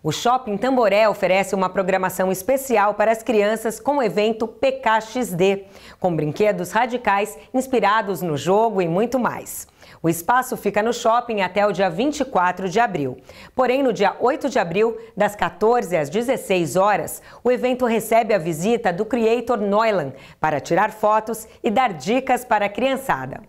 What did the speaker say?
O Shopping Tamboré oferece uma programação especial para as crianças com o evento PKXD, com brinquedos radicais inspirados no jogo e muito mais. O espaço fica no shopping até o dia 24 de abril. Porém, no dia 8 de abril, das 14 às 16 horas, o evento recebe a visita do creator Noilan para tirar fotos e dar dicas para a criançada.